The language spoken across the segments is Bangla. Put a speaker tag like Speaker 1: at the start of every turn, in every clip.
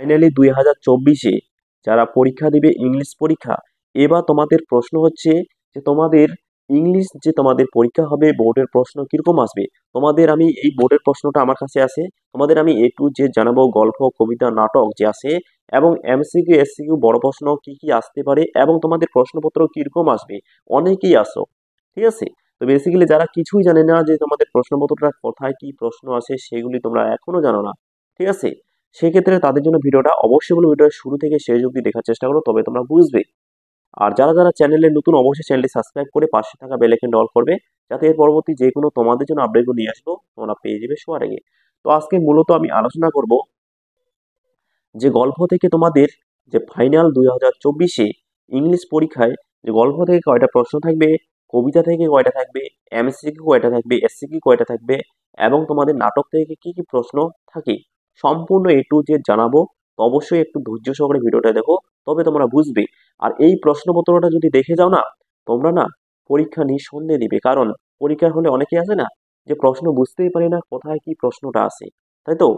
Speaker 1: ফাইনালি দুই হাজার চব্বিশে যারা পরীক্ষা দিবে ইংলিশ পরীক্ষা এবার তোমাদের প্রশ্ন হচ্ছে যে তোমাদের ইংলিশ যে তোমাদের পরীক্ষা হবে বোর্ডের প্রশ্ন কীরকম আসবে তোমাদের আমি এই বোর্ডের প্রশ্নটা আমার কাছে আসে তোমাদের আমি এ টু যে জানাবো গল্প কবিতা নাটক যে আসে এবং এমসিকিউ এসসিকিউ বড় প্রশ্ন কী কী আসতে পারে এবং তোমাদের প্রশ্নপত্র কীরকম আসবে অনেকেই আসো ঠিক আছে তো বেসিক্যালি যারা কিছুই জানে না যে তোমাদের প্রশ্নপত্রটা কোথায় কি প্রশ্ন আসে সেগুলি তোমরা এখনও জানো না ঠিক আছে সেক্ষেত্রে তাদের জন্য ভিডিওটা অবশ্যই বলে ভিডিওটা শুরু থেকে শেষ অবধি দেখার চেষ্টা করো তবে তোমরা বুঝবে আর যারা যারা চ্যানেলে নতুন অবশ্যই চ্যানেলটি সাবস্ক্রাইব করে পাশে থাকা বেলাইকনটা ডল করবে যাতে এর পরবর্তী যে কোনো তোমাদের জন্য আপডেটগুলো নিয়ে আসবো তোমরা পেয়ে যাবে সবার আগে তো আজকে মূলত আমি আলোচনা করব যে গল্প থেকে তোমাদের যে ফাইনাল দুই হাজার চব্বিশে ইংলিশ পরীক্ষায় যে গল্প থেকে কয়টা প্রশ্ন থাকবে কবিতা থেকে কয়টা থাকবে এমএসসি কয়টা থাকবে এসসি কি কয়টা থাকবে এবং তোমাদের নাটক থেকে কি কি প্রশ্ন থাকে সম্পূর্ণ এ টু জেড জানাবো তো অবশ্যই একটু ধৈর্য সহকারে ভিডিওটা দেখো তবে তোমরা বুঝবে আর এই প্রশ্নপত্রটা যদি দেখে যাও না তোমরা না পরীক্ষা নিঃসন্দেহে দিবে কারণ পরীক্ষার হলে অনেকে আছে না যে প্রশ্ন বুঝতেই পারি না কোথায় কি প্রশ্নটা আছে তাই তো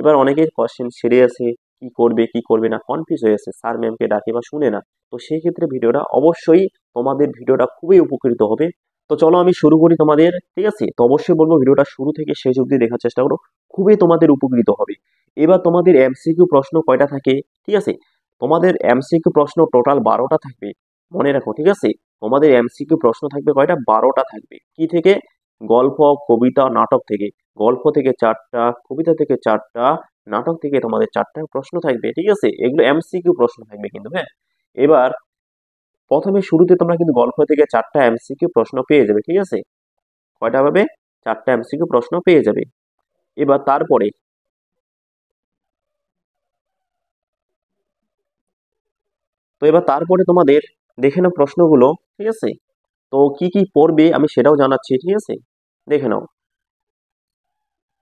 Speaker 1: এবার অনেকের কোয়েশ্চেন সেরে আছে কি করবে কি করবে না কনফিউজ হয়ে আছে স্যার ম্যামকে ডাকে বা শুনে না তো সেই ক্ষেত্রে ভিডিওটা অবশ্যই তোমাদের ভিডিওটা খুবই উপকৃত হবে তো চলো আমি শুরু করি তোমাদের ঠিক আছে তো অবশ্যই বলবো ভিডিওটা শুরু থেকে শেষ অবধি দেখার চেষ্টা করো খুবই তোমাদের উপকৃত হবে এবার তোমাদের এমসিকিউ প্রশ্ন কয়টা থাকে ঠিক আছে তোমাদের এমসিকিউ প্রশ্ন টোটাল বারোটা থাকবে মনে রাখো ঠিক আছে তোমাদের এমসিকিউ প্রশ্ন থাকবে কয়টা বারোটা থাকবে কি থেকে গল্প কবিতা নাটক থেকে গল্প থেকে চারটা কবিতা থেকে চারটা নাটক থেকে তোমাদের চারটা প্রশ্ন থাকবে ঠিক আছে এগুলো এমসিকিউ প্রশ্ন থাকবে কিন্তু হ্যাঁ এবার প্রথমে শুরুতে তোমরা কিন্তু গল্প থেকে চারটা এমসিকিউ প্রশ্ন পেয়ে যাবে ঠিক আছে কয়টা পাবে চারটা এমসিকিউ প্রশ্ন পেয়ে যাবে এবার তারপরে তো এবার তারপরে তোমাদের দেখে নাও প্রশ্নগুলো ঠিক আছে তো কি কি পড়বে আমি সেটাও জানাচ্ছি ঠিক আছে দেখে নাও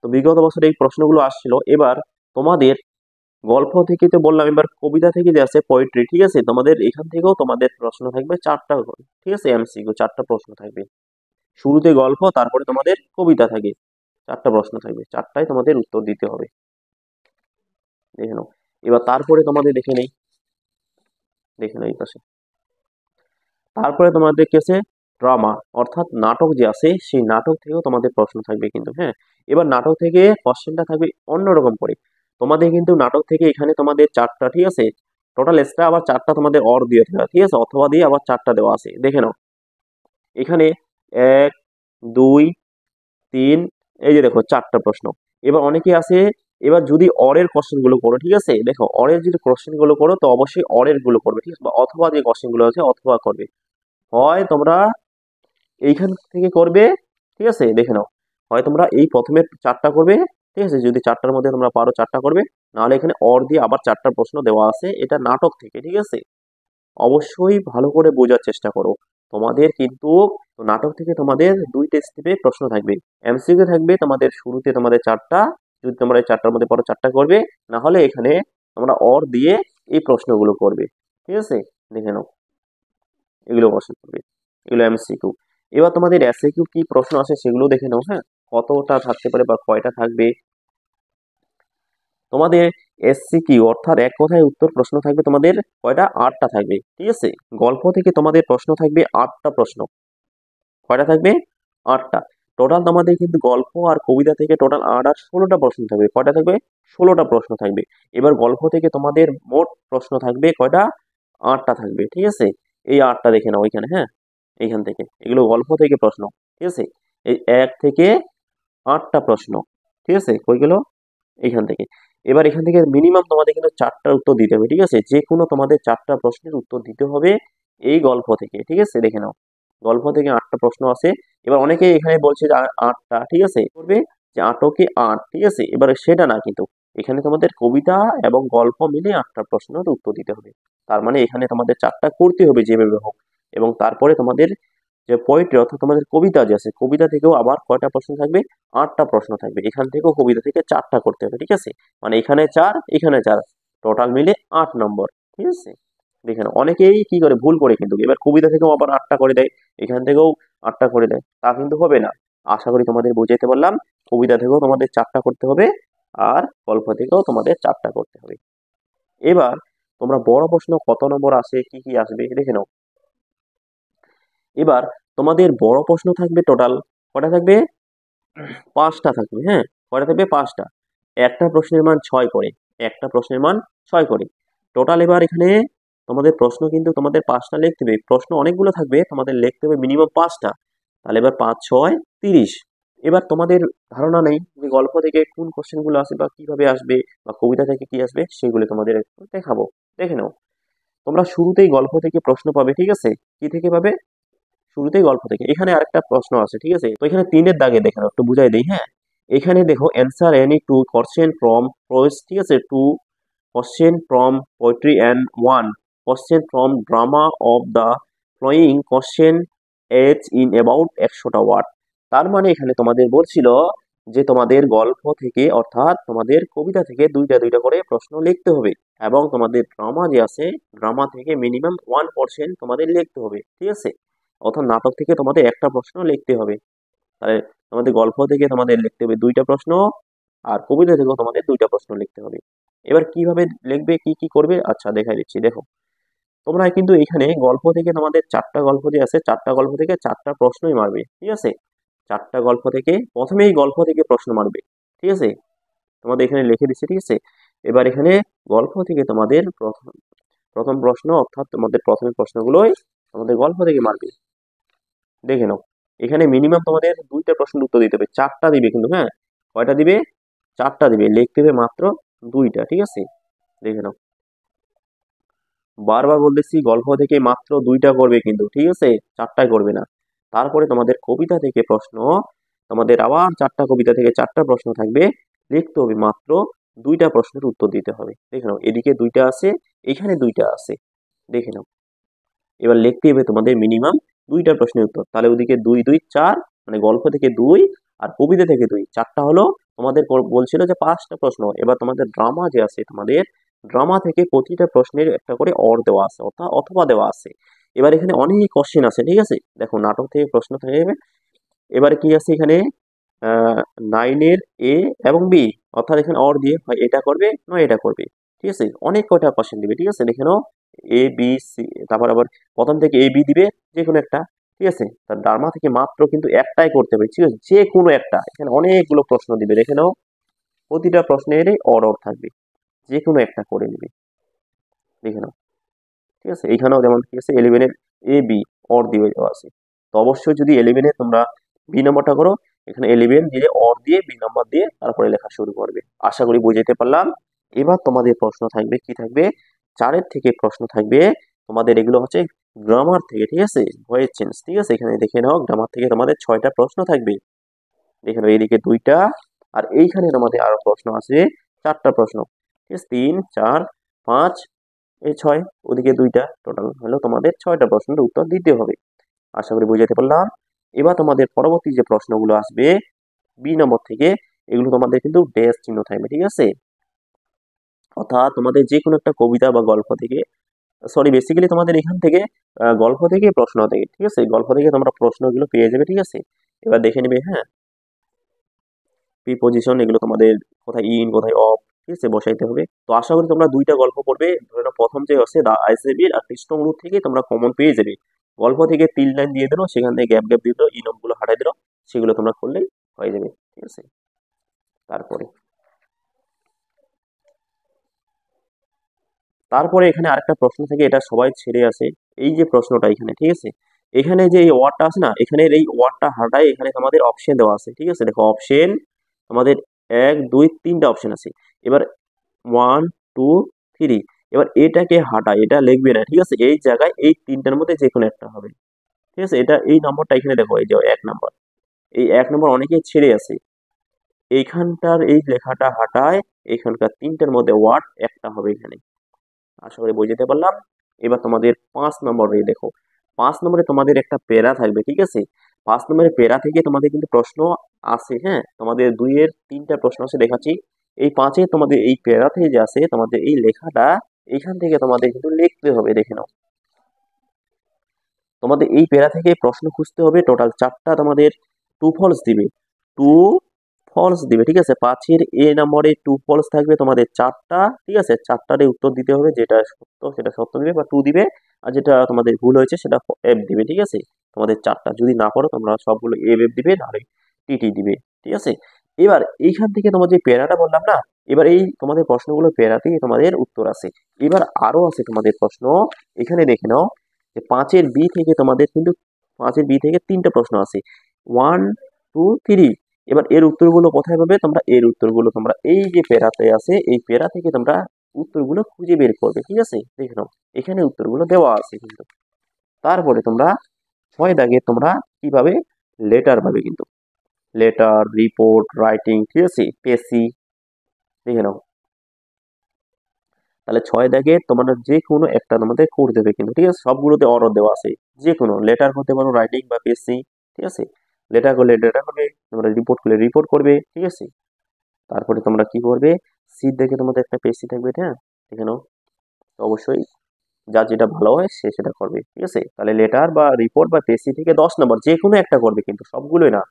Speaker 1: তো বিগত বছর এই প্রশ্নগুলো আসছিল এবার তোমাদের গল্প থেকে তো বললাম এবার কবিতা থেকে যে আছে পোয়েট্রি ঠিক আছে তোমাদের এখান থেকেও তোমাদের প্রশ্ন থাকবে চারটা ঠিক আছে এমসিকিউ চারটা প্রশ্ন থাকবে শুরুতে গল্প তারপরে তোমাদের কবিতা থাকে চারটা প্রশ্ন থাকবে চারটায় তোমাদের উত্তর দিতে হবে দেখে নাও এবার তারপরে তোমাদের দেখে নেই দেখে নাও এই পাশে তারপরে তোমাদের কি আছে ড্রামা অর্থাৎ নাটক যে আছে সেই নাটক থেকেও তোমাদের প্রশ্ন থাকবে কিন্তু হ্যাঁ এবার নাটক থেকে কোশ্চেনটা থাকবে অন্যরকম করে তোমাদের কিন্তু নাটক থেকে এখানে তোমাদের চারটা ঠিক আছে টোটাল এক্সট্রা আবার চারটা তোমাদের অর দিয়ে দেওয়া ঠিক আছে অথবা দিয়ে আবার চারটা দেওয়া আছে দেখে নাও এখানে এক দুই তিন এই যে দেখো চারটা প্রশ্ন এবার অনেকে আছে এবার যদি অরের কোশ্চেনগুলো করো ঠিক আছে দেখো অরের যদি কোশ্চেনগুলো করো তো অবশ্যই অরের গুলো করবে ঠিক আছে অথবা যে কোশ্চেনগুলো আছে অথবা করবে হয় তোমরা এইখান থেকে করবে ঠিক আছে দেখে নাও হয় তোমরা এই প্রথমে চারটা করবে ঠিক আছে যদি চারটার মধ্যে তোমরা পারো চারটা করবে নাহলে এখানে অর দিয়ে আবার চারটা প্রশ্ন দেওয়া আছে এটা নাটক থেকে ঠিক আছে অবশ্যই ভালো করে বোঝার চেষ্টা করো তোমাদের কিন্তু নাটক থেকে তোমাদের দুইটা স্টেপে প্রশ্ন থাকবে এমসিকিউ থাকবে তোমাদের শুরুতে তোমাদের চারটা যদি তোমরা এই চারটার মধ্যে পড়ো চারটা করবে না হলে এখানে তোমরা অর দিয়ে এই প্রশ্নগুলো করবে ঠিক আছে দেখে নাও এগুলো প্রশ্ন করবে এগুলো এমসিকিউ এবার তোমাদের কিউ কি প্রশ্ন আছে সেগুলো দেখে নাও হ্যাঁ কতটা থাকতে পারে বা কয়টা থাকবে তোমাদের এসসি কিউ অর্থাৎ এক কথায় উত্তর প্রশ্ন থাকবে তোমাদের কয়টা আটটা থাকবে ঠিক আছে গল্প থেকে তোমাদের প্রশ্ন থাকবে আটটা প্রশ্ন কয়টা থাকবে আটটা টোটাল তোমাদের কিন্তু গল্প আর কবিতা থেকে টোটাল আট আর ষোলোটা প্রশ্ন থাকবে কয়টা থাকবে ষোলোটা প্রশ্ন থাকবে এবার গল্প থেকে তোমাদের মোট প্রশ্ন থাকবে কয়টা আটটা থাকবে ঠিক আছে এই আটটা দেখে নাও ওইখানে হ্যাঁ এইখান থেকে এগুলো গল্প থেকে প্রশ্ন ঠিক আছে এই এক থেকে আটটা প্রশ্ন ঠিক আছে ওইগুলো এইখান থেকে এবার এখান থেকে মিনিমাম তোমাদের কিন্তু চারটার উত্তর দিতে হবে ঠিক আছে যে কোনো তোমাদের চারটা প্রশ্নের উত্তর দিতে হবে এই গল্প থেকে ঠিক আছে দেখে নাও গল্প থেকে আটটা প্রশ্ন আছে এবার অনেকে এখানে বলছে যে আটটা ঠিক আছে করবে যে আটকে আট ঠিক আছে এবার সেটা না কিন্তু এখানে তোমাদের কবিতা এবং গল্প মিলে আটটা প্রশ্নের উত্তর দিতে হবে তার মানে এখানে তোমাদের চারটা করতে হবে যেভাবে হোক এবং তারপরে তোমাদের যে পোয়েট্রি অর্থাৎ তোমাদের কবিতা যে আছে কবিতা থেকেও আবার কয়টা প্রশ্ন থাকবে আটটা প্রশ্ন থাকবে এখান থেকেও কবিতা থেকে চারটা করতে হবে ঠিক আছে মানে এখানে চার এখানে চার টোটাল মিলে আট নম্বর ঠিক আছে দেখে অনেকেই কি করে ভুল করে কিন্তু এবার কবিতা থেকেও আবার আটটা করে দেয় এখান থেকেও আটটা করে দেয় তা কিন্তু হবে না আশা করি তোমাদের বুঝাইতে পারলাম কবিতা থেকেও তোমাদের চারটা করতে হবে আর গল্প থেকেও তোমাদের চারটা করতে হবে এবার তোমরা বড় প্রশ্ন কত নম্বর আসে কি কি আসবে দেখে নাও এবার তোমাদের বড় প্রশ্ন থাকবে টোটাল কটা থাকবে পাঁচটা থাকবে হ্যাঁ কটা থাকবে পাঁচটা একটা প্রশ্নের মান ছয় করে একটা প্রশ্নের মান ছয় করে টোটাল এবার এখানে তোমাদের প্রশ্ন কিন্তু তোমাদের পাঁচটা লিখতে হবে প্রশ্ন অনেকগুলো থাকবে তোমাদের লিখতে হবে মিনিমাম পাঁচটা তাহলে এবার পাঁচ ছয় তিরিশ এবার তোমাদের ধারণা নেই যে গল্প থেকে কোন কোশ্চেনগুলো আসে বা কীভাবে আসবে বা কবিতা থেকে কি আসবে সেগুলো তোমাদের দেখাবো দেখে নাও তোমরা শুরুতেই গল্প থেকে প্রশ্ন পাবে ঠিক আছে কি থেকে পাবে শুরুতেই গল্প থেকে এখানে আরেকটা প্রশ্ন আছে ঠিক আছে তো এখানে তিনের দাগে নাও একটু বুঝাই দিই হ্যাঁ এখানে দেখো answer any two question from prose ঠিক আছে two question from poetry and one question from drama of the following question age in about একশোটা ওয়ার্ড তার মানে এখানে তোমাদের বলছিল যে তোমাদের গল্প থেকে অর্থাৎ তোমাদের কবিতা থেকে দুইটা দুইটা করে প্রশ্ন লিখতে হবে এবং তোমাদের ড্রামা যে আছে ড্রামা থেকে মিনিমাম ওয়ান পার্সেন্ট তোমাদের লিখতে হবে ঠিক আছে অর্থাৎ নাটক থেকে তোমাদের একটা প্রশ্ন লিখতে হবে তাহলে তোমাদের গল্প থেকে তোমাদের লিখতে হবে দুইটা প্রশ্ন আর কবিতা থেকেও তোমাদের দুইটা প্রশ্ন লিখতে হবে এবার কিভাবে লিখবে কি কি করবে আচ্ছা দেখাই দিচ্ছি দেখো তোমরা কিন্তু এখানে গল্প থেকে তোমাদের চারটা গল্প যে আছে চারটা গল্প থেকে চারটা প্রশ্নই মারবে ঠিক আছে চারটা গল্প থেকে প্রথমেই গল্প থেকে প্রশ্ন মারবে ঠিক আছে তোমাদের এখানে লিখে দিচ্ছে ঠিক আছে এবার এখানে গল্প থেকে তোমাদের প্রথম প্রথম প্রশ্ন অর্থাৎ তোমাদের প্রথম প্রশ্নগুলোই তোমাদের গল্প থেকে মারবে দেখে নাও এখানে মিনিমাম তোমাদের দুইটা প্রশ্নের উত্তর দিতে হবে চারটা দিবে কিন্তু হ্যাঁ কয়টা দিবে চারটা দিবে লিখতে হবে মাত্র দুইটা ঠিক আছে দেখে নাও বারবার বলতেছি গল্প থেকে মাত্র দুইটা করবে কিন্তু ঠিক আছে চারটা করবে না তারপরে তোমাদের কবিতা থেকে প্রশ্ন তোমাদের আবার চারটা কবিতা থেকে চারটা প্রশ্ন থাকবে লিখতে হবে মাত্র দুইটা প্রশ্নের উত্তর দিতে হবে দেখে নাও এদিকে দুইটা আছে এখানে দুইটা আছে দেখে নাও এবার লিখতে হবে তোমাদের মিনিমাম দুইটা প্রশ্নের উত্তর তাহলে ওদিকে দুই দুই চার মানে গল্প থেকে দুই আর কবিতা থেকে দুই চারটা হলো তোমাদের বলছিল যে পাঁচটা প্রশ্ন এবার তোমাদের ড্রামা যে আছে তোমাদের ড্রামা থেকে প্রতিটা প্রশ্নের একটা করে অর দেওয়া আছে অর্থাৎ অথবা দেওয়া আছে এবার এখানে অনেক কোশ্চেন আছে ঠিক আছে দেখো নাটক থেকে প্রশ্ন থাকবে এবার কি আছে এখানে নাইনের এ এবং বি অর্থাৎ এখানে অর দিয়ে হয় এটা করবে নয় এটা করবে ঠিক আছে অনেক কয়টা কোশ্চেন দিবে ঠিক আছে এখানেও এ বি সি তারপর আবার প্রথম থেকে এ বি দিবে যে কোনো একটা ঠিক আছে তার ডার্মা থেকে মাত্র কিন্তু একটাই করতে হবে ঠিক আছে যে কোনো একটা এখানে অনেকগুলো প্রশ্ন দিবে এখানেও প্রতিটা প্রশ্নের অর অর থাকবে যে কোনো একটা করে নিবি দেখে নাও ঠিক আছে এইখানেও যেমন ঠিক আছে এলেভেনের এ বি অর দিয়ে দেওয়া আছে তো অবশ্যই যদি ইলেভেনে তোমরা বি নম্বরটা করো এখানে এলেভেন দিয়ে অর দিয়ে বি নম্বর দিয়ে তারপরে লেখা শুরু করবে আশা করি বুঝাইতে পারলাম এবার তোমাদের প্রশ্ন থাকবে কি থাকবে চারের থেকে প্রশ্ন থাকবে তোমাদের এগুলো হচ্ছে গ্রামার থেকে ঠিক আছে ভয়েস চেঞ্জ ঠিক আছে এখানে দেখে নাও গ্রামার থেকে তোমাদের ছয়টা প্রশ্ন থাকবে দেখে নাও এইদিকে দুইটা আর এইখানে তোমাদের আরো প্রশ্ন আছে চারটা প্রশ্ন ঠিক আছে তিন চার পাঁচ এই ছয় ওদিকে দুইটা টোটাল হলো তোমাদের ছয়টা প্রশ্নের উত্তর দিতে হবে আশা করি বুঝাতে পারলাম এবার তোমাদের পরবর্তী যে প্রশ্নগুলো আসবে বি নম্বর থেকে এগুলো তোমাদের কিন্তু ড্যাশ চিহ্ন থাকবে ঠিক আছে অর্থাৎ তোমাদের যে কোনো একটা কবিতা বা গল্প থেকে সরি বেসিক্যালি তোমাদের এখান থেকে গল্প থেকে প্রশ্ন থেকে ঠিক আছে গল্প থেকে তোমরা প্রশ্নগুলো পেয়ে যাবে ঠিক আছে এবার দেখে নেবে হ্যাঁ প্রিপোজিশন এগুলো তোমাদের কোথায় ইন কোথায় অফ ঠিক আছে বসাইতে হবে তো আশা করি তোমরা দুইটা গল্প পড়বে ধরে প্রথম যে হচ্ছে দা আর কৃষ্ণ অনুরোধ থেকে তোমরা কমন পেয়ে যাবে গল্প থেকে তিন লাইন দিয়ে দিলো সেখান থেকে গ্যাপ গ্যাপ দিয়ে দিলো ইনমগুলো হাঁটাই দিলো সেগুলো তোমরা করলেই হয়ে যাবে ঠিক আছে তারপরে তারপরে এখানে আরেকটা প্রশ্ন থাকে এটা সবাই ছেড়ে আসে এই যে প্রশ্নটা এখানে ঠিক আছে এখানে যে এই ওয়ার্ডটা আছে না এখানের এই ওয়ার্ডটা হাঁটায় এখানে আমাদের অপশন দেওয়া আছে ঠিক আছে দেখো অপশন আমাদের এক দুই তিনটা অপশান আছে এবার ওয়ান টু থ্রি এবার এটাকে হাঁটা এটা লিখবে না ঠিক আছে এই জায়গায় এই তিনটার মধ্যে যে কোনো একটা হবে ঠিক আছে এটা এই নম্বরটা এখানে দেখো এই যে এক নম্বর এই এক নম্বর অনেকে ছেড়ে আছে এইখানটার এই লেখাটা হাঁটায় এখানকার তিনটার মধ্যে ওয়ার্ড একটা হবে এখানে আশা করি বুঝতে পারলাম এবার তোমাদের পাঁচ নম্বরে দেখো পাঁচ নম্বরে তোমাদের একটা প্যারা থাকবে ঠিক আছে পাঁচ নম্বরের পেরা থেকে তোমাদের কিন্তু প্রশ্ন আছে হ্যাঁ তোমাদের দুইয়ের তিনটা প্রশ্ন আছে দেখাচ্ছি এই পাঁচে তোমাদের এই পেরা থেকে যে আছে তোমাদের এই লেখাটা এইখান থেকে তোমাদের কিন্তু লিখতে হবে দেখে নাও তোমাদের এই পেরা থেকে প্রশ্ন খুঁজতে হবে টোটাল চারটা তোমাদের টু ফলস দিবে টু ফলস দিবে ঠিক আছে পাঁচের এ নম্বরে টু ফলস থাকবে তোমাদের চারটা ঠিক আছে চারটারে উত্তর দিতে হবে যেটা সত্য সেটা সত্য দিবে বা টু দিবে আর যেটা তোমাদের ভুল হয়েছে সেটা এফ দিবে ঠিক আছে তোমাদের চারটা যদি না করো তোমরা সবগুলো এ দিবে নাহলে টিটি দিবে ঠিক আছে এবার এইখান থেকে তোমার যে প্যারাটা বললাম না এবার এই তোমাদের প্রশ্নগুলো প্যারাতেই তোমাদের উত্তর আছে এবার আরও আছে তোমাদের প্রশ্ন এখানে দেখে নাও যে পাঁচের বি থেকে তোমাদের কিন্তু পাঁচের বি থেকে তিনটা প্রশ্ন আছে ওয়ান টু থ্রি এবার এর উত্তরগুলো কোথায় পাবে তোমরা এর উত্তরগুলো তোমরা এই যে প্যারাতে আছে এই প্যারা থেকে তোমরা উত্তরগুলো খুঁজে বের করবে ঠিক আছে দেখে নাও এখানে উত্তরগুলো দেওয়া আছে কিন্তু তারপরে তোমরা ছয় দাগে তোমরা কিভাবে লেটার পাবে কিন্তু লেটার রিপোর্ট রাইটিং ঠিক আছে পেসি দেখে নাও তাহলে ছয় দাগে তোমাদের যে কোনো একটা তোমাদের কোর দেবে কিন্তু ঠিক আছে সবগুলোতে অর্ডার দেওয়া আছে যে কোনো লেটার হতে পারো রাইটিং বা পেসি ঠিক আছে লেটার করলে লেটার করবে তোমরা রিপোর্ট করলে রিপোর্ট করবে ঠিক আছে তারপরে তোমরা কি করবে সিট দেখে তোমাদের একটা পেসি থাকবে হ্যাঁ দেখে নাও অবশ্যই যা যেটা ভালো হয় সে সেটা করবে ঠিক আছে তাহলে লেটার বা রিপোর্ট বা পেসি থেকে দশ নম্বর যে কোনো একটা করবে কিন্তু সবগুলোই না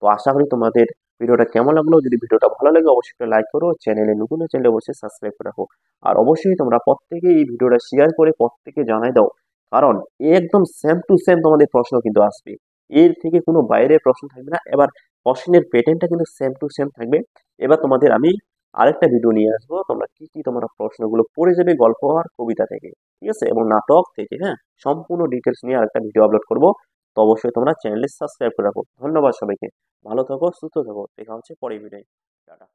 Speaker 1: তো আশা করি তোমাদের ভিডিওটা কেমন লাগলো যদি ভিডিওটা ভালো লাগে অবশ্যই একটা লাইক করো চ্যানেলে নতুন চ্যানেলে অবশ্যই সাবস্ক্রাইব করে রাখো আর অবশ্যই তোমরা প্রত্যেকে এই ভিডিওটা শেয়ার করে প্রত্যেকে জানাই দাও কারণ একদম সেম টু সেম তোমাদের প্রশ্ন কিন্তু আসবে এর থেকে কোনো বাইরের প্রশ্ন থাকবে না এবার প্রশ্নের প্যাটার্নটা কিন্তু সেম টু সেম থাকবে এবার তোমাদের আমি আরেকটা ভিডিও নিয়ে আসবো তোমরা কি কি তোমরা প্রশ্নগুলো পড়ে যাবে গল্প আর কবিতা থেকে ঠিক আছে এবং নাটক থেকে হ্যাঁ সম্পূর্ণ ডিটেলস নিয়ে আরেকটা ভিডিও আপলোড করবো তো অবশ্যই তোমরা চ্যানেলটি সাবস্ক্রাইব করে রাখো ধন্যবাদ সবাইকে ভালো থাকো সুস্থ থাকো দেখা হচ্ছে পরের ভিডিও টাটা